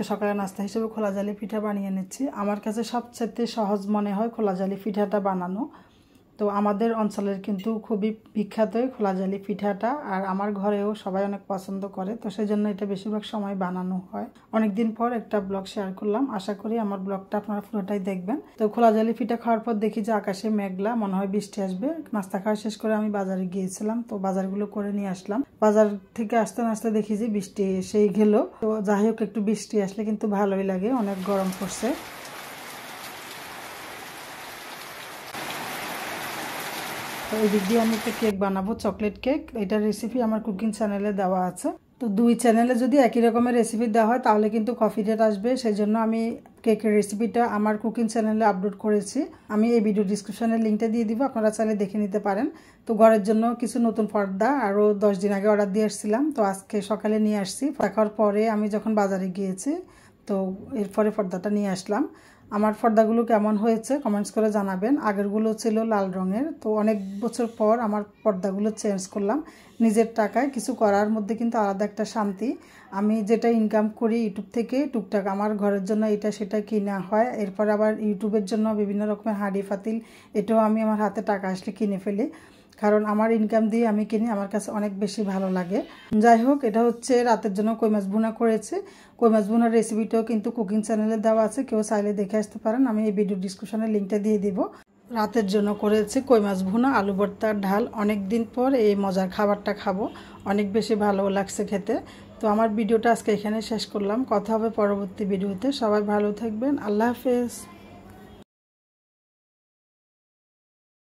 আজকে সকালে নাস্তা হিসেবে খোলা জালি পিঠা বানিয়ে নিচ্ছি আমার কাছে সবচেয়ে সহজ মনে হয় খোলা জালি পিঠাটা বানানো তো আমাদের অঞ্চলের কিন্তু খুবই বিখ্যাত খোলাজালি পিঠাটা আর আমার ঘরেও সবাই অনেক পছন্দ করে তো সেই জন্য এটা বেশিরভাগ সময় বানানো হয় অনেক দিন পর একটা ব্লগ শেয়ার করলাম আশা করি আমার ব্লগটা আপনারা পুরোটাই দেখবেন তো খোলাজালি পিঠা খাওয়ার পর দেখি যে আকাশে মেঘলা মনে হয় বৃষ্টি আসবে নাস্তা খাওয়া শেষ করে আমি বাজারে গিয়েছিলাম তো বাজারগুলো করে নিয়ে আসলাম বাজার থেকে আসতে আসতে দেখি যে বৃষ্টি এসেই গেল তো যাই হোক একটু বৃষ্টি আসলে কিন্তু ভালোই লাগে অনেক গরম পড়ছে তো এই দিক দিয়ে আমি একটা কেক বানাবো চকলেট কেক এটা রেসিপি আমার কুকিং চ্যানেলে দেওয়া আছে তো দুই চ্যানেলে যদি একই রকমের রেসিপি দেওয়া হয় তাহলে কিন্তু কফি ডেট আসবে সেই জন্য আমি কেকের রেসিপিটা আমার কুকিং চ্যানেলে আপলোড করেছি আমি এই ভিডিও ডিসক্রিপশানের লিঙ্কটা দিয়ে দিব আপনারা চাইলে দেখে নিতে পারেন তো ঘরের জন্য কিছু নতুন পর্দা আরও দশ দিন আগে অর্ডার দিয়ে আসছিলাম তো আজকে সকালে নিয়ে আসছি দেখার পরে আমি যখন বাজারে গিয়েছি তো এরপরে পর্দাটা নিয়ে আসলাম আমার পর্দাগুলো কেমন হয়েছে কমেন্টস করে জানাবেন আগেরগুলো ছিল লাল রঙের তো অনেক বছর পর আমার পর্দাগুলো চেঞ্জ করলাম নিজের টাকায় কিছু করার মধ্যে কিন্তু আলাদা একটা শান্তি আমি যেটা ইনকাম করি ইউটিউব থেকে টুকটাক আমার ঘরের জন্য এটা সেটা কিনা হয় এরপর আবার ইউটিউবের জন্য বিভিন্ন রকমের হাঁড়ি ফাতিল এটাও আমি আমার হাতে টাকা আসলে কিনে ফেলি কারণ আমার ইনকাম দিয়ে আমি কিনি আমার কাছে অনেক বেশি ভালো লাগে যাই হোক এটা হচ্ছে রাতের জন্য কই মাছ ভুনা করেছে কই মাছ ভুনার রেসিপিটাও কিন্তু কুকিং চ্যানেলে দেওয়া আছে কেউ চাইলে দেখে আসতে পারেন আমি এই ভিডিও ডিসক্রিপশানে লিঙ্কটা দিয়ে দিব রাতের জন্য করেছে কই মাছ ভুনা আলু ভর্তার ঢাল অনেক দিন পর এই মজার খাবারটা খাবো অনেক বেশি ভালো লাগছে খেতে তো আমার ভিডিওটা আজকে এখানে শেষ করলাম কথা হবে পরবর্তী ভিডিওতে সবাই ভালো থাকবেন আল্লাহ হাফেজ